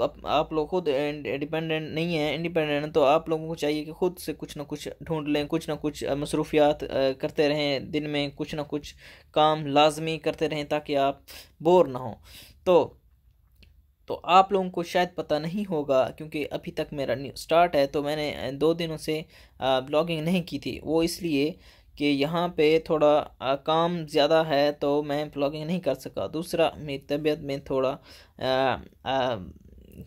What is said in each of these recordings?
लोग आप लोग खुद डिपेंडेंट नहीं है इंडिपेंडेंट तो आप लोगों को चाहिए कि खुद से कुछ ना कुछ ढूंढ लें कुछ ना कुछ मसरूफियात करते रहें दिन में कुछ ना कुछ काम लाजमी करते रहें ताकि आप बोर ना हो तो तो आप लोगों को शायद पता नहीं होगा क्योंकि अभी तक मेरा स्टार्ट है तो मैंने दो दिनों से ब्लॉगिंग नहीं की थी वो इसलिए कि यहाँ पे थोड़ा आ, काम ज़्यादा है तो मैं ब्लॉगिंग नहीं कर सका दूसरा मेरी तबीयत में थोड़ा आ, आ,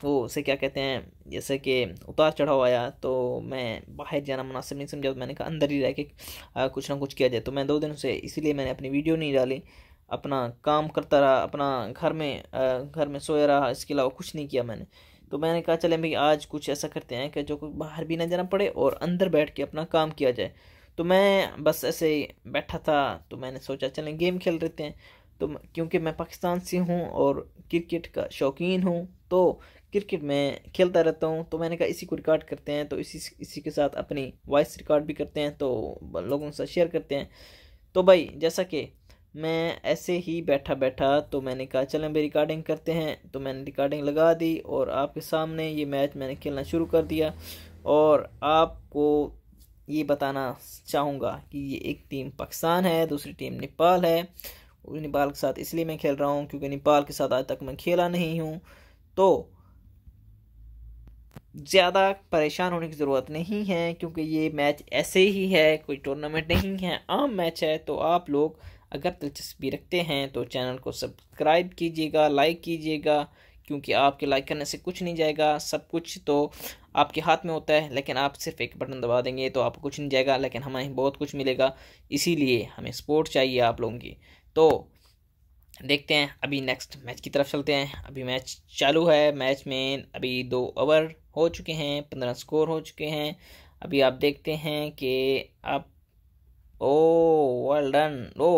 वो उसे क्या कहते हैं जैसे कि उतार चढ़ाव आया तो मैं बाहर जाना मुनासिब नहीं समझा मैंने कहा अंदर ही रह के कुछ ना कुछ किया जाए तो मैं दो दिन से इसीलिए मैंने अपनी वीडियो नहीं डाली अपना काम करता रहा अपना घर में घर में सोया रहा इसके अलावा कुछ नहीं किया मैंने तो मैंने कहा चले भाई आज कुछ ऐसा करते हैं कि जो बाहर भी ना जाना पड़े और अंदर बैठ के अपना काम किया जाए तो मैं बस ऐसे ही बैठा था तो मैंने सोचा चलें गेम खेल रहते हैं तो क्योंकि मैं पाकिस्तान से हूँ और क्रिकेट का शौकीन हूँ तो क्रिकेट में खेलता रहता हूँ तो मैंने कहा इसी को रिकॉर्ड करते हैं तो इसी इसी के साथ अपनी वॉइस रिकॉर्ड भी करते हैं तो लोगों के साथ शेयर करते हैं तो भाई जैसा कि मैं ऐसे ही बैठा बैठा तो मैंने कहा चलें भाई रिकॉर्डिंग करते हैं तो मैंने रिकॉर्डिंग लगा दी और आपके सामने ये मैच मैंने खेलना शुरू कर दिया और आपको ये बताना चाहूँगा कि ये एक टीम पाकिस्तान है दूसरी टीम नेपाल है नेपाल के साथ इसलिए मैं खेल रहा हूँ क्योंकि नेपाल के साथ आज तक मैं खेला नहीं हूँ तो ज़्यादा परेशान होने की ज़रूरत नहीं है क्योंकि ये मैच ऐसे ही है कोई टूर्नामेंट नहीं है आम मैच है तो आप लोग अगर दिलचस्पी रखते हैं तो चैनल को सब्सक्राइब कीजिएगा लाइक कीजिएगा क्योंकि आपके लाइक करने से कुछ नहीं जाएगा सब कुछ तो आपके हाथ में होता है लेकिन आप सिर्फ एक बटन दबा देंगे तो आपको कुछ नहीं जाएगा लेकिन हमें बहुत कुछ मिलेगा इसीलिए हमें सपोर्ट चाहिए आप लोगों की तो देखते हैं अभी नेक्स्ट मैच की तरफ चलते हैं अभी मैच चालू है मैच में अभी दो ओवर हो चुके हैं पंद्रह स्कोर हो चुके हैं अभी आप देखते हैं कि आप oh well run oh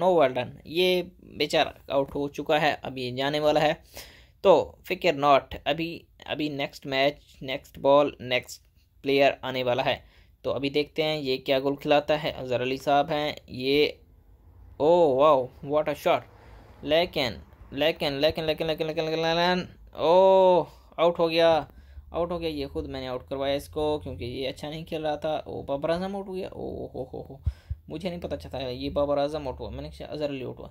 no world run ये बेचारा आउट हो चुका है अभी जाने वाला है तो फिकर नॉट अभी अभी next match next ball next player आने वाला है तो अभी देखते हैं ये क्या गोल खिलाता है अजहर अली साहब हैं ये oh wow what a shot लेकिन लेकिन लेकिन लेकिन लेकिन लेकिन लेकिन लेकिन आउट हो गया आउट हो गया ये खुद मैंने आउट करवाया इसको क्योंकि ये अच्छा नहीं खेल रहा था ओ बाबर आजम आउट हो गया ओ हो हो हो मुझे नहीं पता चला ये बाबर आजम आउट हुआ मैंने अजहर अली आउट हुआ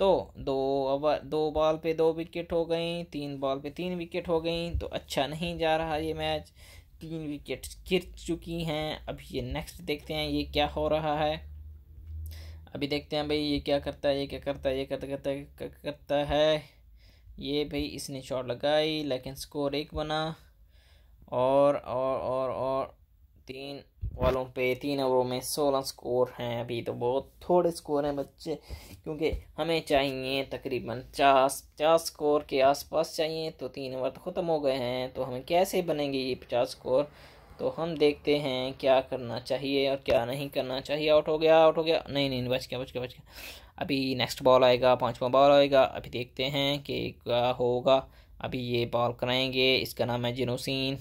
तो दो ओवर दो बॉल पे दो विकेट हो गई तीन बॉल पे तीन विकेट हो गई तो अच्छा नहीं जा रहा ये मैच तीन विकेट गिर चुकी हैं अब ये नेक्स्ट देखते हैं ये क्या हो रहा है अभी देखते हैं भाई ये क्या करता है ये क्या करता है ये करता करता क्या करता है ये भाई इसने शॉट लगाई लेकिन स्कोर एक बना और और और और तीन बॉलों पे तीन ओवरों में सोलह स्कोर हैं अभी तो बहुत थोड़े स्कोर हैं बच्चे क्योंकि हमें चाहिए तकरीबन पचास पचास स्कोर के आसपास चाहिए तो तीन ओवर तो ख़त्म हो गए हैं तो हमें कैसे बनेंगे ये पचास स्कोर तो हम देखते हैं क्या करना चाहिए और क्या नहीं करना चाहिए आउट हो गया आउट हो गया नहीं नहीं बच गया बच गया बच गया अभी नेक्स्ट बॉल आएगा पांचवा बॉल आएगा अभी देखते हैं कि क्या होगा अभी ये बॉल कराएंगे इसका नाम है जिनोसिन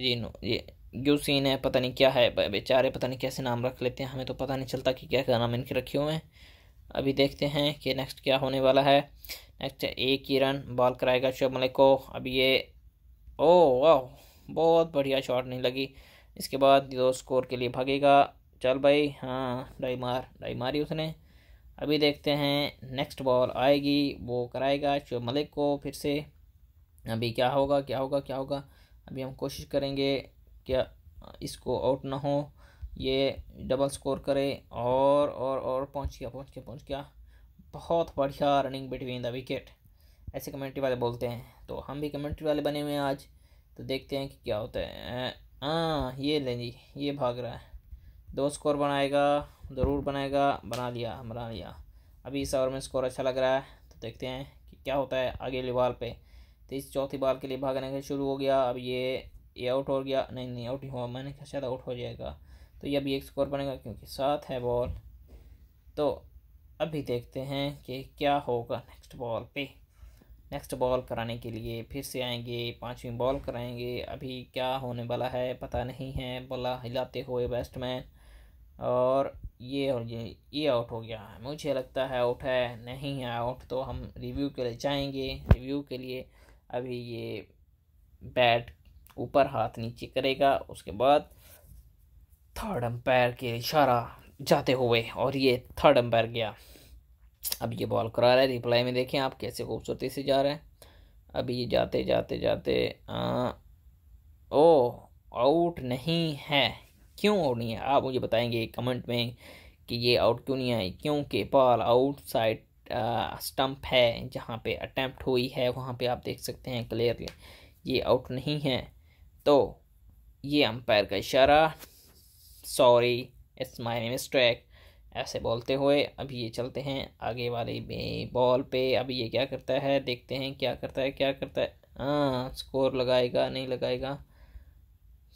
जिनो ये ग्यूसिन है पता नहीं क्या है बेचारे पता नहीं कैसे नाम रख लेते हैं हमें तो पता नहीं चलता कि क्या क्या नाम इनके रखे हुए हैं अभी देखते हैं कि नेक्स्ट क्या होने वाला है नेक्स्ट एक ही रन बॉल कराएगा शुभ मलिक को अभी ये ओ oh, वाह बहुत बढ़िया शॉट नहीं लगी इसके बाद दो स्कोर के लिए भागेगा चल भाई हाँ डाई मार डाई मारी उसने अभी देखते हैं नेक्स्ट बॉल आएगी वो कराएगा शो मलिक को फिर से अभी क्या होगा क्या होगा क्या होगा अभी हम कोशिश करेंगे क्या इसको आउट ना हो ये डबल स्कोर करे और और और पहुंच गया पहुंच गया पहुंच गया बहुत बढ़िया रनिंग बिटवीन द विकेट ऐसे कमेंट्री वाले बोलते हैं तो हम भी कमेंट्री वाले बने हुए हैं आज तो देखते हैं कि क्या होता है हाँ ये लें जी ये भाग रहा है दो स्कोर बनाएगा ज़रूर बनाएगा बना लिया बना लिया अभी इस ओवर में स्कोर अच्छा लग रहा है तो देखते हैं कि क्या होता है आगे बॉल पे तो इस चौथी बॉल के लिए भागने का शुरू हो गया अब ये ये आउट हो गया नहीं नहीं आउट ही हुआ मैंने कहा शायद आउट हो जाएगा तो ये अभी एक स्कोर बनेगा क्योंकि सात है बॉल तो अभी देखते हैं कि क्या होगा नेक्स्ट बॉल पे नेक्स्ट बॉल कराने के लिए फिर से आएंगे पाँचवीं बॉल कराएंगे अभी क्या होने वाला है पता नहीं है बल्ला हिलाते हुए बैट्समैन और ये और ये ये आउट हो गया मुझे लगता है आउट है नहीं है आउट तो हम रिव्यू के लिए जाएंगे रिव्यू के लिए अभी ये बैट ऊपर हाथ नीचे करेगा उसके बाद थर्ड अंपायर के इशारा जाते हुए और ये थर्ड अंपायर गया अब ये बॉल करा रहा है रिप्लाई में देखें आप कैसे खूबसूरती से जा रहा है अभी ये जाते जाते जाते आ, ओ आउट नहीं है क्यों आउट नहीं है आप मुझे बताएंगे कमेंट में कि ये आउट क्यों नहीं आई क्योंकि बॉल आउट साइड स्टंप है जहाँ पे अटैम्प्ट हुई है वहाँ पे आप देख सकते हैं क्लियरली ये आउट नहीं है तो ये अंपायर का इशारा sorry it's my name mistake ऐसे बोलते हुए अभी ये चलते हैं आगे वाले बॉल पे अभी ये क्या करता है देखते हैं क्या करता है क्या करता है हाँ स्कोर लगाएगा नहीं लगाएगा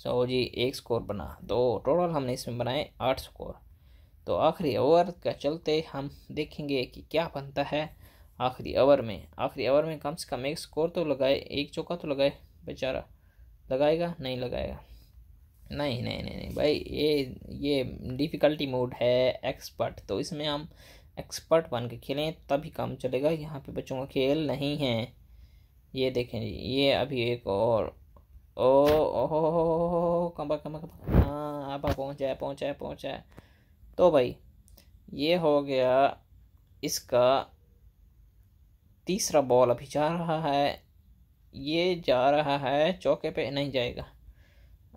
सो जी एक स्कोर बना दो टोटल हमने इसमें बनाए आठ स्कोर तो आखिरी ओवर का चलते हम देखेंगे कि क्या बनता है आखिरी ओवर में आखिरी ओवर में कम से कम एक स्कोर तो लगाए एक चौका तो लगाए बेचारा लगाएगा नहीं लगाएगा नहीं नहीं नहीं नहीं भाई ये ये डिफ़िकल्टी मोड है एक्सपर्ट तो इसमें हम एक्सपर्ट बन के खेलें तभी काम चलेगा यहाँ पे बच्चों का खेल नहीं है ये देखें जी ये अभी एक और ओ ओहो कम्बा कम्बा कम्बा हाँ आप पहुँचा है पहुँचा है पहुँचा है तो भाई ये हो गया इसका तीसरा बॉल अभी जा रहा है ये जा रहा है चौके पे नहीं जाएगा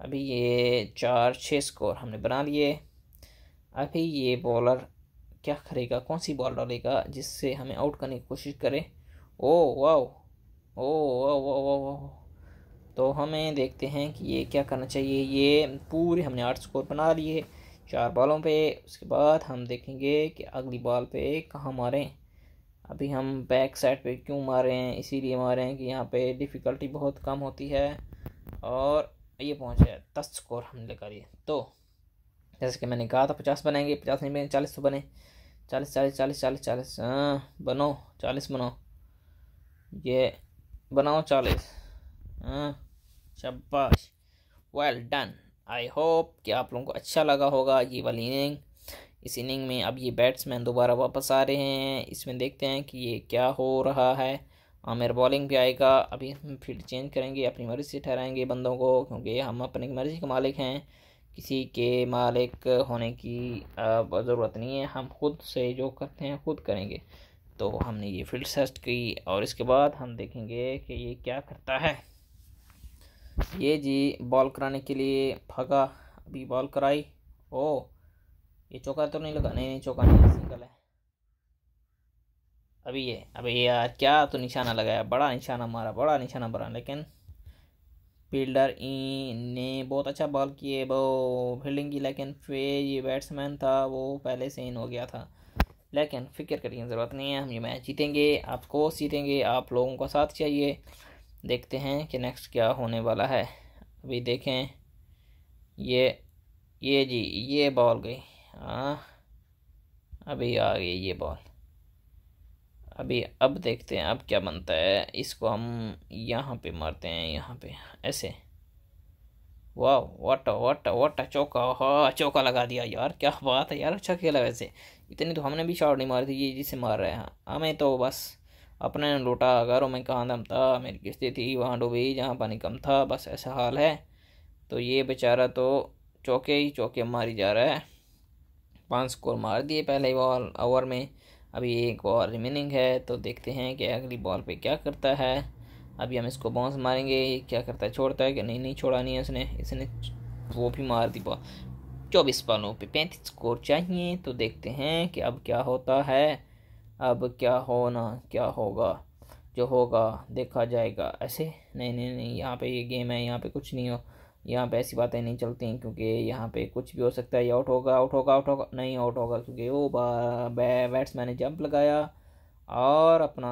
अभी ये चार छः स्कोर हमने बना लिए अभी ये बॉलर क्या करेगा कौन सी बॉल डालेगा जिससे हमें आउट करने की कोशिश करे oh wow oh wow wow wow wow तो हमें देखते हैं कि ये क्या करना चाहिए ये पूरे हमने आठ स्कोर बना लिए चार बॉलों पे उसके बाद हम देखेंगे कि अगली बॉल पे कहाँ मारें अभी हम बैक साइड पे क्यों मारें इसीलिए मारें कि यहाँ पे डिफ़िकल्टी बहुत कम होती है और ये पहुँचे दस स्कोर हमने करिए तो जैसे कि मैंने कहा था पचास बनाएंगे पचास नहीं बनेंगे चालीस तो बने चालीस चालीस चालीस चालीस चालीस हाँ बनो चालीस बनाओ ये बनाओ चालीस हाँ शाबाश वेल डन आई होप कि आप लोगों को अच्छा लगा होगा ये वाली इनिंग इस इनिंग में अब ये बैट्समैन दोबारा वापस आ रहे हैं इसमें देखते हैं कि ये क्या हो रहा है आमिर हाँ, बॉलिंग पे आएगा अभी हम फील्ड चेंज करेंगे अपनी मर्ज़ी से ठहराएंगे बंदों को क्योंकि हम अपनी मर्ज़ी के मालिक हैं किसी के मालिक होने की ज़रूरत नहीं है हम खुद से जो करते हैं खुद करेंगे तो हमने ये फील्ड सेस्ट की और इसके बाद हम देखेंगे कि ये क्या करता है ये जी बॉल कराने के लिए भागा अभी बॉल कराई ओ ये चौका तो नहीं लगा नहीं नहीं चौका नहीं सिंगल है अभी ये अभी यार क्या तो निशाना लगाया बड़ा निशाना मारा बड़ा निशाना मारा लेकिन फील्डर ने बहुत अच्छा बॉल किए वो फील्डिंग की लेकिन फिर ये बैट्समैन था वो पहले से इन हो गया था लेकिन फिक्र करने की ज़रूरत नहीं है हम ये मैच जीतेंगे आपको जीतेंगे आप लोगों का साथ चाहिए देखते हैं कि नेक्स्ट क्या होने वाला है अभी देखें ये ये जी ये बॉल गई हाँ अभी आ गई ये बॉल अभी अब देखते हैं अब क्या बनता है इसको हम यहाँ पे मारते हैं यहाँ पे ऐसे वाह वट वट वट चौका हाँ चौका लगा दिया यार क्या बात है यार अच्छा खेला वैसे इतनी तो हमने भी शॉट नहीं मारी थी ये जिसे मार रहे हैं हमें तो बस अपने लूटा घरों में कहाँ दम था मेरी किस्ती थी वहाँ डूबी जहाँ पानी कम था बस ऐसा हाल है तो ये बेचारा तो चौके ही चौके मारी जा रहा है पाँच स्कोर मार दिए पहले बॉल ओवर में अभी एक और रिमेनिंग है तो देखते हैं कि अगली बॉल पे क्या करता है अभी हम इसको बाउंस मारेंगे क्या करता है छोड़ता है कि नहीं नहीं छोड़ा नहीं है उसने इसने वो भी मार दी बॉल चौबीस बॉलों पे पैंतीस स्कोर चाहिए तो देखते हैं कि अब क्या होता है अब क्या होना क्या होगा जो होगा देखा जाएगा ऐसे नहीं नहीं नहीं यहाँ पे ये गेम है यहाँ पे कुछ नहीं हो यहाँ पे ऐसी बातें नहीं चलती हैं क्योंकि यहाँ पे कुछ भी हो सकता है ये आउट होगा आउट होगा आउट होगा नहीं आउट होगा क्योंकि वो बैट्समैन ने जंप लगाया और अपना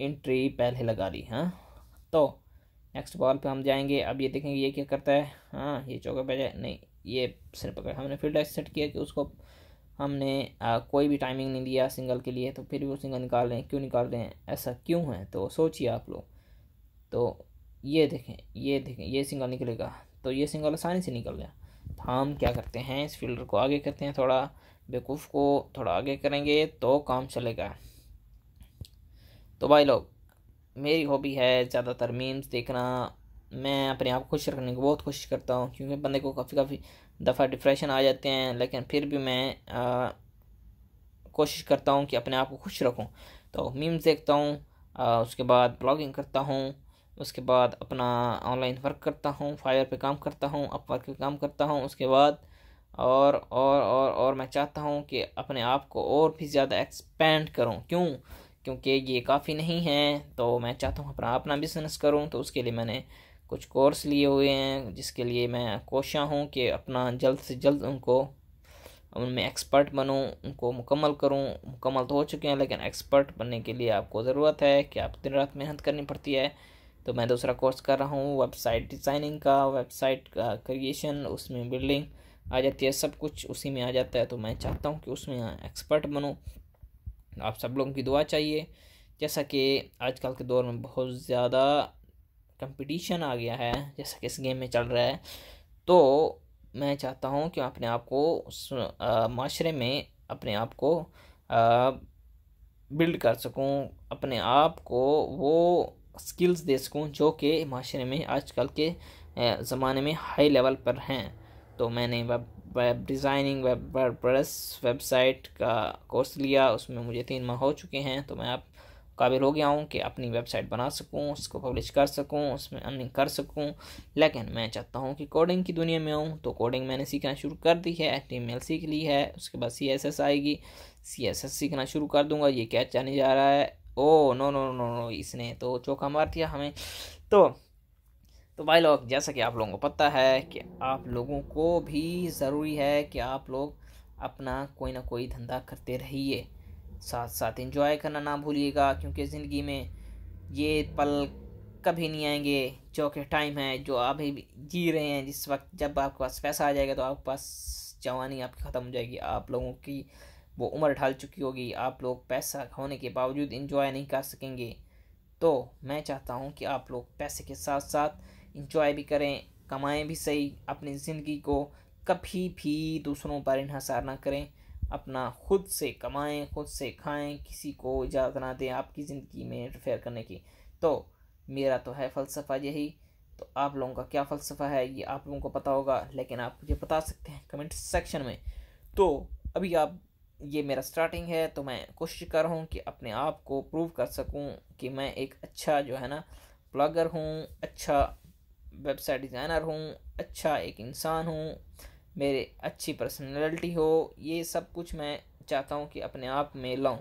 इंट्री पहले लगा ली हाँ तो नेक्स्ट बॉल पे हम जाएंगे अब ये देखेंगे ये क्या करता है हाँ ये चौके पे जाए नहीं ये सिर पकड़ हमने फील्ड सेट किया कि उसको हमने आ, कोई भी टाइमिंग नहीं दिया सिंगल के लिए तो फिर भी वो सिंगल निकाल रहे हैं क्यों निकाल रहे हैं ऐसा क्यों है तो सोचिए आप लोग तो ये देखें ये देखें ये सिंगल निकलेगा तो ये सिंगल आसानी से निकल गया तो हम क्या करते हैं इस फिल्टर को आगे करते हैं थोड़ा बेवकूफ़ को थोड़ा आगे करेंगे तो काम चलेगा तो भाई लोग मेरी हॉबी है ज़्यादातर मीम्स देखना मैं अपने आप को खुश रखने की बहुत कोशिश करता हूँ क्योंकि बंदे को काफ़ी काफ़ी दफ़ा डिप्रेशन आ जाते हैं लेकिन फिर भी मैं कोशिश करता हूँ कि अपने आप को खुश रखूँ तो मीम्स देखता हूँ उसके बाद ब्लॉगिंग करता हूँ उसके बाद अपना ऑनलाइन वर्क करता हूँ फायर पे काम करता हूँ अपवर्क पे काम करता हूँ उसके बाद और और और और मैं चाहता हूँ कि अपने आप को और भी ज़्यादा एक्सपेंड करूँ क्यों क्योंकि ये काफ़ी नहीं है तो मैं चाहता हूँ अपना अपना बिजनेस करूँ तो उसके लिए मैंने कुछ कोर्स लिए हुए हैं जिसके लिए मैं कोशा हूँ कि अपना जल्द से जल्द उनको उनमें एक्सपर्ट बनूँ उनको मुकम्मल करूँ मुकम्मल तो हो चुके हैं लेकिन एक्सपर्ट बनने के लिए आपको ज़रूरत है कि आप दिन रात मेहनत करनी पड़ती है तो मैं दूसरा कोर्स कर रहा हूँ वेबसाइट डिज़ाइनिंग का वेबसाइट का क्रिएशन उसमें बिल्डिंग आ जाती है सब कुछ उसी में आ जाता है तो मैं चाहता हूँ कि उसमें एक्सपर्ट बनूँ आप सब लोगों की दुआ चाहिए जैसा कि आजकल के दौर में बहुत ज़्यादा कंपटीशन आ गया है जैसा कि इस गेम में चल रहा है तो मैं चाहता हूँ कि अपने आप को uh, माशरे में अपने आप को बिल्ड uh, कर सकूँ अपने आप को वो स्किल्स दे सकूँ जो कि माशरे में आजकल के ज़माने में हाई लेवल पर हैं तो मैंने web web designing web press website का कोर्स लिया उसमें मुझे तीन माह हो चुके हैं तो मैं आप काबिल हो गया हूँ कि अपनी वेबसाइट बना सकूँ उसको पब्लिश कर सकूँ उसमें अर्निंग कर सकूँ लेकिन मैं चाहता हूँ कि कोडिंग की दुनिया में आऊँ तो कोडिंग मैंने सीखना शुरू कर दी है एच सीख ली है उसके बाद सी आएगी सी सीखना शुरू कर दूँगा ये क्या जाने जा रहा है oh no no no no इसने तो चौका मार दिया हमें तो तो भाई लोग जैसा कि आप लोगों को पता है कि आप लोगों को भी ज़रूरी है कि आप लोग अपना कोई ना कोई धंधा करते रहिए साथ साथ इंजॉय करना ना भूलिएगा क्योंकि ज़िंदगी में ये पल कभी नहीं आएंगे जो कि टाइम है जो आप ही जी रहे हैं जिस वक्त जब आपके पास पैसा आ जाएगा तो आपके पास जवानी आपकी ख़त्म हो जाएगी आप लोगों की वो उम्र ढाल चुकी होगी आप लोग पैसा होने के बावजूद इंजॉय नहीं कर सकेंगे तो मैं चाहता हूँ कि आप लोग पैसे के साथ साथ इंजॉय भी करें कमाएं भी सही अपनी ज़िंदगी को कभी भी दूसरों पर इन्हसार ना करें अपना खुद से कमाएं खुद से खाएं किसी को इजाज़त ना दें आपकी ज़िंदगी में इंटरफेयर करने की तो मेरा तो है फ़लसफ़ा यही तो आप लोगों का क्या फ़लसफ़ा है ये आप लोगों को पता होगा लेकिन आप मुझे बता सकते हैं कमेंट सेक्शन में तो अभी आप ये मेरा स्टार्टिंग है तो मैं कोशिश कर रहा हूँ कि अपने आप को प्रूव कर सकूँ कि मैं एक अच्छा जो है ना प्लगर हूँ अच्छा वेबसाइट डिज़ाइनर हूँ अच्छा एक इंसान हूँ मेरे अच्छी पर्सनैलिटी हो ये सब कुछ मैं चाहता हूँ कि अपने आप में लाऊँ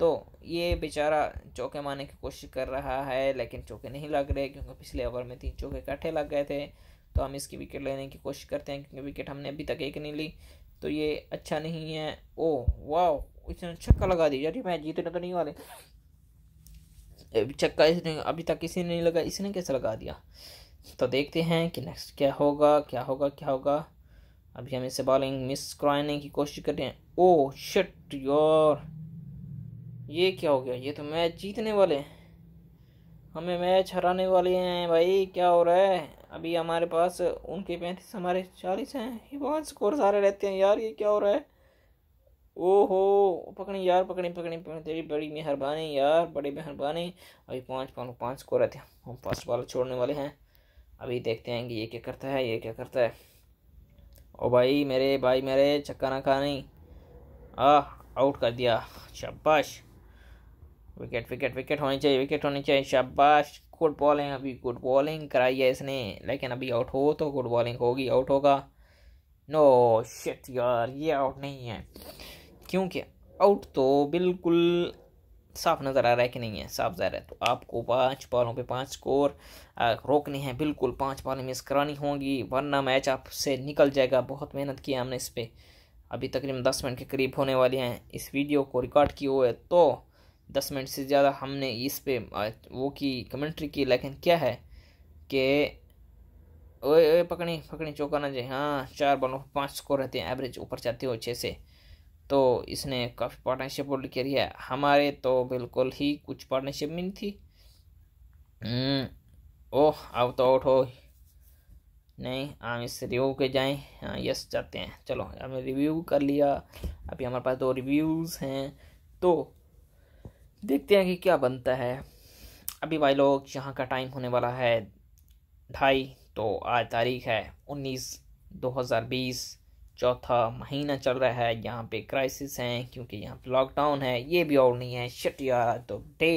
तो ये बेचारा चौके मारने की कोशिश कर रहा है लेकिन चौके नहीं लग रहे क्योंकि पिछले ओवर में तीन चौके इकट्ठे लग गए थे तो हम इसकी विकेट लेने की कोशिश करते हैं क्योंकि विकेट हमने अभी तक एक नहीं ली तो ये अच्छा नहीं है ओ वाह इसने छक्का लगा दिया यार मैच जीतने तो नहीं वाले छक्का इसने अभी तक किसी ने नहीं लगा इसने कैसे लगा दिया तो देखते हैं कि नेक्स्ट क्या होगा क्या होगा क्या होगा अभी हम इसे बॉलिंग मिस कराने की कोशिश कर रहे हैं ओ शट योर ये क्या हो गया ये तो मैच जीतने वाले हैं हमें मैच हराने वाले हैं भाई क्या हो रहा है अभी हमारे पास उनके पैंतीस हमारे चालीस हैं ये बहुत स्कोर सारे रहते हैं यार ये क्या हो रहा है ओ हो पकड़ी यार पकड़ी पकड़ी पकड़ी तेरी बड़ी मेहरबानी यार बड़ी मेहरबानी अभी पाँच पाँच पाँच स्कोर रहते हैं हम फर्स्ट बॉल छोड़ने वाले हैं अभी देखते हैं कि ये क्या करता है ये क्या करता है ओ भाई मेरे भाई मेरे चक्का ना खा नहीं आ आउट कर दिया शाबाश विकेट विकेट विकेट होनी चाहिए विकेट होनी चाहिए शाबाश गुड बॉलिंग अभी गुड बॉलिंग कराई है इसने लेकिन अभी आउट हो तो गुड बॉलिंग होगी आउट होगा नो शिट यार ये आउट नहीं है क्योंकि आउट तो बिल्कुल साफ नज़र आ रहा है कि नहीं है साफ ज़ाहिर है तो आपको पाँच बॉलों पे पाँच स्कोर रोकने हैं बिल्कुल पाँच बॉलें मिस करानी होंगी वरना मैच आपसे निकल जाएगा बहुत मेहनत की है हमने इस पर अभी तकरीबन दस मिनट के करीब होने वाले हैं इस वीडियो को रिकॉर्ड किए हुए तो दस मिनट से ज़्यादा हमने इस पे वो की कमेंट्री की लेकिन क्या है कि ओए ओए पकड़ी पकड़ी चौकाना जी हाँ चार बॉलों पाँच स्कोर रहते हैं एवरेज ऊपर जाते हो छः से तो इसने काफ़ी पार्टनरशिप होल्ड करी है हमारे तो बिल्कुल ही कुछ पार्टनरशिप नहीं थी हम्म, ओह अब तो आउट हो नहीं हम इस रिव्यू के जाएं हाँ यस जाते हैं चलो हमने रिव्यू कर लिया अभी हमारे पास दो रिव्यूज़ हैं तो देखते हैं कि क्या बनता है अभी भाई लोग यहाँ का टाइम होने वाला है ढाई तो आज तारीख है उन्नीस दो हज़ार बीस चौथा महीना चल रहा है यहाँ पे क्राइसिस हैं क्योंकि यहाँ पे लॉकडाउन है ये भी और नहीं है शटिया यार तो डे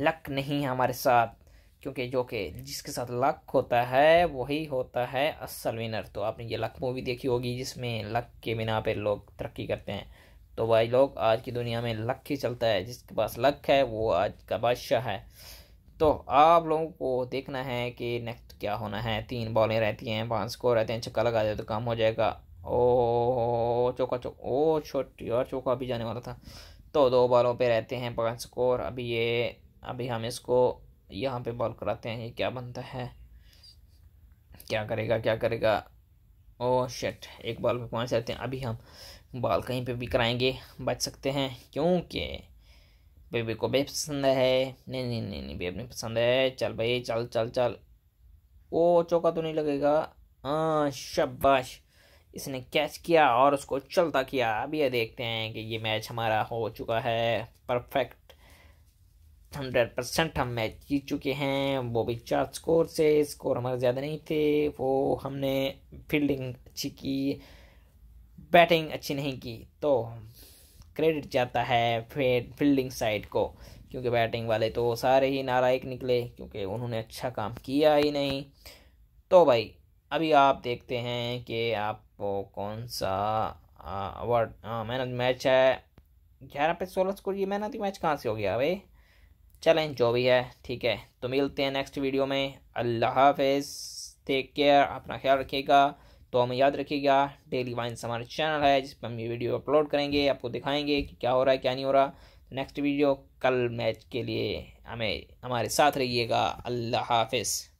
लक नहीं है हमारे साथ क्योंकि जो कि जिसके साथ लक होता है वही होता है असल विनर तो आपने ये लक मूवी देखी होगी जिसमें लक के बिना पे लोग तरक्की करते हैं तो भाई लोग आज की दुनिया में लक ही चलता है जिसके पास लक है वो आज का बादशाह है तो आप लोगों को देखना है कि नेक्स्ट क्या होना है तीन बॉलें रहती हैं पाँच स्कोर रहते हैं छक्का लगा दे तो काम हो जाएगा ओ चौका चौक ओ छोटी और चौका अभी जाने वाला था तो दो बॉलों पे रहते हैं पाँच स्कोर अभी ये अभी हम इसको यहाँ पे बॉल कराते हैं ये क्या बनता है क्या करेगा क्या करेगा ओ शेट एक बॉल पे पहुँच जाते हैं अभी हम बाल कहीं पे भी कराएंगे बच सकते हैं क्योंकि बेबी को बेब पसंद है नहीं नहीं नहीं नहीं बेब नहीं पसंद है चल भाई चल चल चल ओ चौका तो नहीं लगेगा हाँ शबाश इसने कैच किया और उसको चलता किया अभी ये देखते हैं कि ये मैच हमारा हो चुका है परफेक्ट हंड्रेड परसेंट हम मैच जीत चुके हैं वो भी चार स्कोर से स्कोर हमारे ज़्यादा नहीं थे वो हमने फील्डिंग अच्छी की बैटिंग अच्छी नहीं की तो क्रेडिट जाता है फिर फील्डिंग साइड को क्योंकि बैटिंग वाले तो सारे ही नालायक निकले क्योंकि उन्होंने अच्छा काम किया ही नहीं तो भाई अभी आप देखते हैं कि आपको कौन सा अवार्ड मैन ऑफ मैच है ग्यारह पे सोलह स्कोर ये मैन ऑफ द मैच कहाँ से हो गया भाई चलें जो भी है ठीक है तो मिलते हैं नेक्स्ट वीडियो में अल्लाह हाफिज़ टेक केयर अपना ख्याल रखिएगा तो हमें याद रखिएगा डेली वाइन्स हमारा चैनल है जिस पर हम ये वीडियो अपलोड करेंगे आपको दिखाएंगे कि क्या हो रहा है क्या नहीं हो रहा तो नेक्स्ट वीडियो कल मैच के लिए हमें हमारे साथ रहिएगा अल्लाह हाफिज़